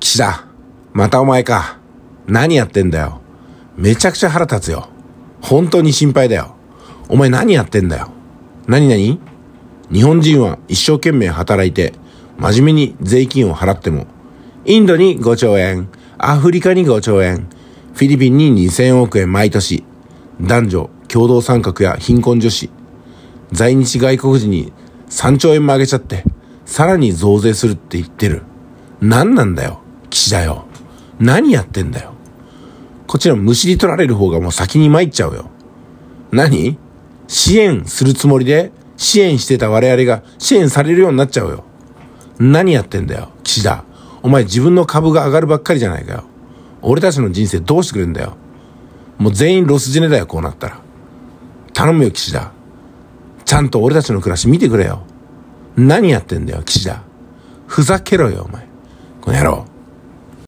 岸田、またお前か。何やってんだよ。めちゃくちゃ腹立つよ。本当に心配だよ。お前何やってんだよ。何々日本人は一生懸命働いて、真面目に税金を払っても、インドに5兆円、アフリカに5兆円、フィリピンに2000億円毎年、男女共同参画や貧困女子、在日外国人に3兆円もあげちゃって、さらに増税するって言ってる。何なんだよ。岸田よ。何やってんだよ。こちらむしり取られる方がもう先に参っちゃうよ。何支援するつもりで支援してた我々が支援されるようになっちゃうよ。何やってんだよ、岸田。お前自分の株が上がるばっかりじゃないかよ。俺たちの人生どうしてくれんだよ。もう全員ロスジェネだよ、こうなったら。頼むよ、岸田。ちゃんと俺たちの暮らし見てくれよ。何やってんだよ、岸田。ふざけろよ、お前。この野郎。